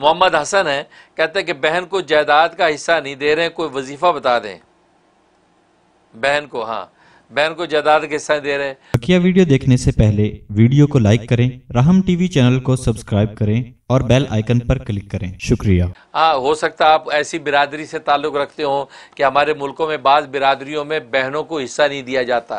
मोहम्मद हसन है कहते हैं कि बहन को जायदाद का हिस्सा नहीं दे रहे हैं कोई वजीफ़ा बता दें बहन को हाँ बहन को जायदाद का हिस्सा दे रहे हैं वीडियो देखने से पहले वीडियो को लाइक करें रहम टीवी चैनल को सब्सक्राइब करें और बेल आइकन पर क्लिक करें शुक्रिया हाँ हो सकता आप ऐसी बिरादरी से ताल्लुक़ रखते हो कि हमारे मुल्कों में बाज़ बिरादरियों में बहनों को हिस्सा नहीं दिया जाता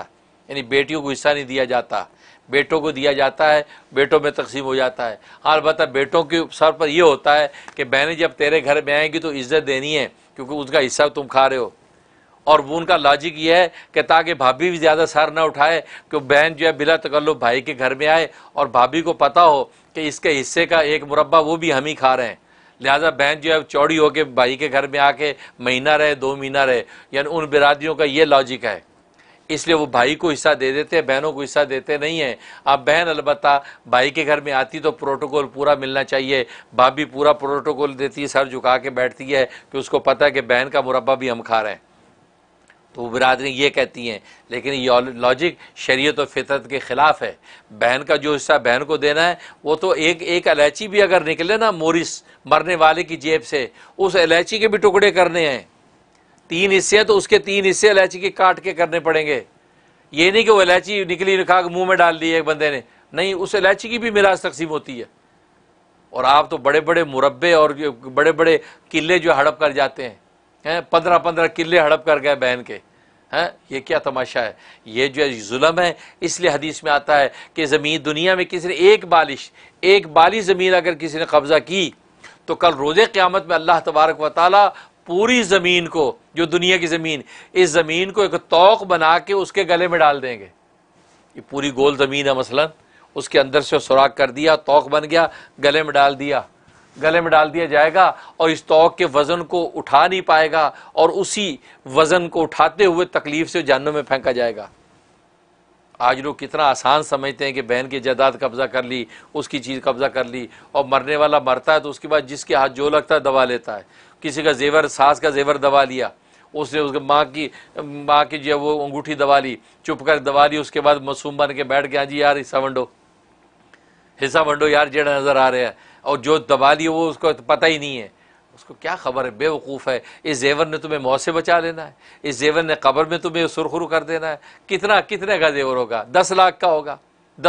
यानी बेटियों को हिस्सा नहीं दिया जाता बेटों को दिया जाता है बेटों में तकसीम हो जाता है हाँ, अलबत् बेटों के सर पर यह होता है कि बहनें जब तेरे घर में आएंगी तो इज्जत देनी है क्योंकि उसका हिस्सा तुम खा रहे हो और वो उनका लॉजिक ये है कि ताकि भाभी भी ज़्यादा सर ना उठाए कि बहन जो है बिला तकल्लु भाई के घर में आए और भाभी को पता हो कि इसके हिस्से का एक मुरबा वो भी हम ही खा रहे हैं लिहाजा बहन जो है चौड़ी होकर भाई के घर में आके महीना रहे दो महीना रहे यानी उन बिरादियों का ये लॉजिक है इसलिए वो भाई को हिस्सा दे देते हैं बहनों को हिस्सा देते नहीं हैं अब बहन अलबत्ता भाई के घर में आती तो प्रोटोकॉल पूरा मिलना चाहिए भाभी पूरा प्रोटोकॉल देती है सर झुका के बैठती है कि उसको पता है कि बहन का मुरबा भी हम खा रहे हैं तो वो बिरादरी ये कहती हैं लेकिन ये लॉजिक शरीयत और फितरत के ख़िलाफ़ है बहन का जो हिस्सा बहन को देना है वो तो एक एक इलायची भी अगर निकले ना मोरिस मरने वाले की जेब से उस इलायची के भी टुकड़े करने हैं तीन हिस्से हैं तो उसके तीन हिस्से इलायची के काट के करने पड़ेंगे ये नहीं कि वो इलायची निकली खा के मुंह में डाल दी एक बंदे ने नहीं उस इलायची की भी मिराज तकसीम होती है और आप तो बड़े बड़े मुरबे और बड़े बड़े किले जो हड़प कर जाते हैं हैं पंद्रह पंद्रह किले हड़प कर गए बहन के हैं ये क्या तमाशा है ये जो है जुल्म है इसलिए हदीस में आता है कि ज़मीन दुनिया में किसी ने एक बालिश एक बाली ज़मीन अगर किसी ने कब्ज़ा की तो कल रोजे क़्यामत में अल्लाह तबारक व पूरी ज़मीन को जो दुनिया की ज़मीन इस ज़मीन को एक तोक बना के उसके गले में डाल देंगे ये पूरी गोल ज़मीन है मसलन उसके अंदर से सुराख कर दिया तोक बन गया गले में डाल दिया गले में डाल दिया जाएगा और इस तोक के वज़न को उठा नहीं पाएगा और उसी वज़न को उठाते हुए तकलीफ़ से जानों में फेंका जाएगा आज लोग कितना आसान समझते हैं कि बहन की जायदाद कब्ज़ा कर ली उसकी चीज़ कब्ज़ा कर ली और मरने वाला मरता है तो उसके बाद जिसके हाथ जो लगता है दबा लेता है किसी का जेवर सास का जेवर दबा लिया उसने उसके माँ की माँ की जो है वो अंगूठी दबा ली चुप कर दबा ली उसके बाद मासूम बन के बैठ गया जी यार हिस्सा वंडो हिस्सा वंडो यार जेड़ा नज़र आ रहा है और जो दबा ली वो उसको पता ही नहीं है उसको क्या खबर है बेवकूफ़ है इस जेवर ने तुम्हें मौत से बचा लेना है इस जेवर ने कबर में तुम्हें सुरखुरु कर देना है कितना कितने का जेवर होगा दस लाख का होगा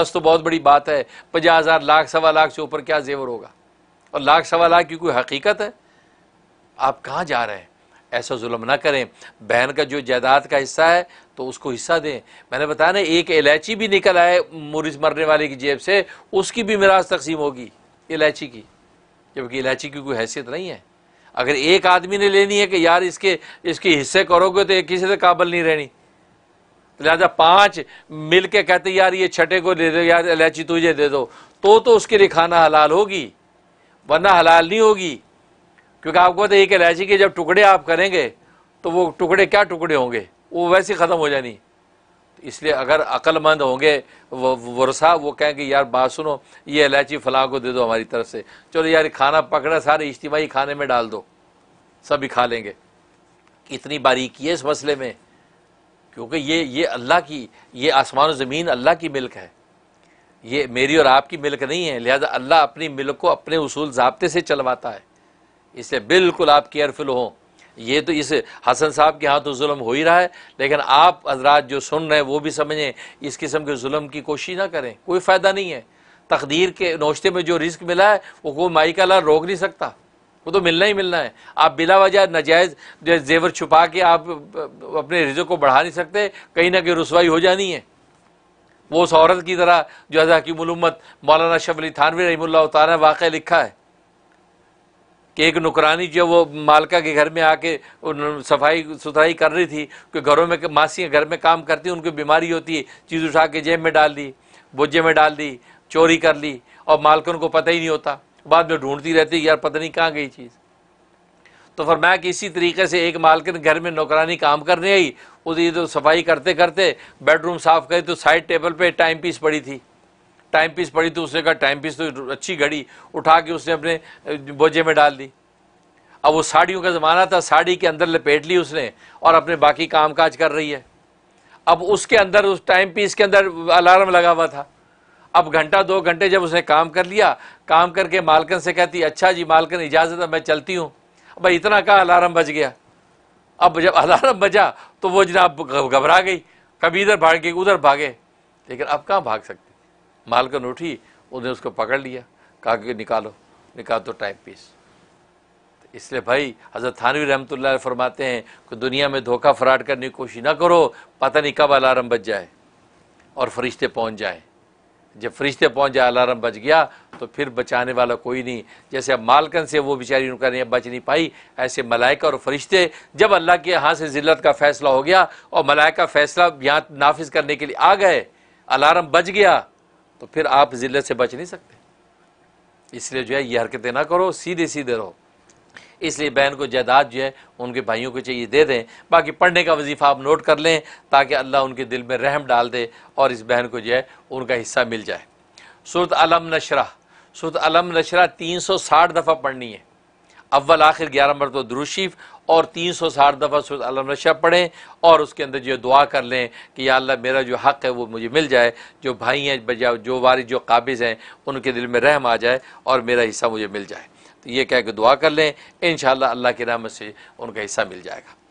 दस तो बहुत बड़ी बात है पचास हज़ार लाख सवा लाख से ऊपर क्या जेवर होगा और लाख सवा लाख की कोई हकीकत है आप कहाँ जा रहे हैं ऐसा जुल्म ना करें बहन का जो जायदाद का हिस्सा है तो उसको हिस्सा दें मैंने बताया ना एक इलायची भी निकल आए मुरीज मरने वाले की जेब से उसकी भी मिराज तकसीम होगी इलायची की जबकि इलायची की कोई हैसियत नहीं है अगर एक आदमी ने लेनी है कि यार इसके इसके हिस्से करोगे तो एक किसी से काबल नहीं रहनी तो लिहाजा पाँच मिल के कहते यार ये छठे को दे दो यार इलायची तुझे दे दो तो तो उसके लिए खाना हलाल होगी वरना हलाल नहीं होगी क्योंकि आपको पता तो एक इलायची के जब टुकड़े आप करेंगे तो वो टुकड़े क्या टुकड़े होंगे वो वैसे ख़त्म हो जानी तो इसलिए अगर अक्लमंद होंगे वर्षा वो कहेंगे यार बात सुनो ये इलायची फलाह को दे दो हमारी तरफ से चलो यार खाना पकड़ा सारे इज्तिमाही खाने में डाल दो सभी खा लेंगे इतनी बारीकी है इस मसले में क्योंकि ये ये अल्लाह की ये आसमान ज़मीन अल्लाह की मिल्क है ये मेरी और आपकी मिल्क नहीं है लिहाजा अल्लाह अपनी मिल्क को अपने उसूल जबते से चलवाता है इसलिए बिल्कुल आप केयरफुल हों ये तो इस हसन साहब के यहाँ तो जुल्म हो ही रहा है लेकिन आप हजरात जो सुन रहे हैं वो भी समझें इस किस्म के जुल्म की कोशिश ना करें कोई फ़ायदा नहीं है तकदीर के नोश्ते में जो रिस्क मिला है वो कोई माई का ला रोक नहीं सकता वो तो मिलना ही मिलना है आप बिला वजह नजायज़ जेवर छुपा के आप अपने रिजो को बढ़ा नहीं सकते कहीं ना कहीं रसवाई हो जानी है वो उस औरत की तरह जो हजाकिमत मौलाना शबली थानवी रही तला वाक़ लिखा है कि एक नुकरानी जो वो मालका के घर में आके सफाई सुथराई कर रही थी कि घरों में मासियाँ घर में काम करती उनको बीमारी होती है चीज़ उठा के जेब में डाल दी बोझे में डाल दी चोरी कर ली और मालकन को पता ही नहीं होता बाद में ढूंढती रहती यार पता नहीं कहाँ गई चीज़ तो फरमाया कि इसी तरीके से एक मालकिन घर में नौकरानी काम करने आई उधर तो सफाई करते करते बेडरूम साफ़ करी तो साइड टेबल पे टाइम पीस पड़ी थी टाइम पीस पड़ी तो उसने कहा टाइम पीस तो अच्छी घड़ी उठा के उसने अपने बोझे में डाल दी अब वो साड़ियों का ज़माना था साड़ी के अंदर लपेट ली उसने और अपने बाकी काम काज कर रही है अब उसके अंदर उस टाइम पीस के अंदर अलार्म लगा हुआ था अब घंटा दो घंटे जब उसने काम कर लिया काम करके मालकन से कहती अच्छा जी मालकन इजाज़त है मैं चलती हूँ भाई इतना कहा अलार्म बज गया अब जब अलार्म बजा तो वो जनाब घबरा गई कभी इधर भाग गई उधर भागे लेकिन अब कहाँ भाग सकते मालकन उठी उन्हें उसको पकड़ लिया कहा कि निकालो निकाल दो टाइम पीस पीस इसलिए भाई हज़रत थानवी रहमत फरमाते हैं कि दुनिया में धोखा फराड करने की कोशिश ना करो पता नहीं कब अलार्म बज जाए और फरिश्ते पहुंच जाए जब फरिश्ते पहुंच जाए अलार्म बज गया तो फिर बचाने वाला कोई नहीं जैसे अब मालकन से वो बेचारी उनका नहीं बच नहीं पाई ऐसे मलाइका और फरिश्ते जब अल्लाह के यहाँ से ज़िलत का फ़ैसला हो गया और मलाइका फ़ैसला यहाँ नाफिज करने के लिए आ गए अलार्म बज गया तो फिर आप ज़िल्लत से बच नहीं सकते इसलिए जो है ये हरकतें ना करो सीधे सीधे रहो इसलिए बहन को जायदाद जो है उनके भाइयों को चाहिए दे दें बाकी पढ़ने का वजीफ़ा आप नोट कर लें ताकि अल्लाह उनके दिल में रहम डाल दे और इस बहन को जो है उनका हिस्सा मिल जाए सूरत अलम नशरा सूरत अलम नशरा तीन सौ साठ दफ़ा पढ़नी है अव्वल आखिर ग्यारह मरतब द्रुशीफ और तीन सौ साठ दफ़ा रशा पढ़ें और उसके अंदर जो दुआ कर लें कि या अल्लाह मेरा जो हक़ है वो मुझे मिल जाए जो भाई हैं बजा जो वारी जो काबिज़ हैं उनके दिल में रहम आ जाए और मेरा हिस्सा मुझे मिल जाए तो ये कह के दुआ कर लें इन अल्लाह के रहमत से उनका हिस्सा मिल जाएगा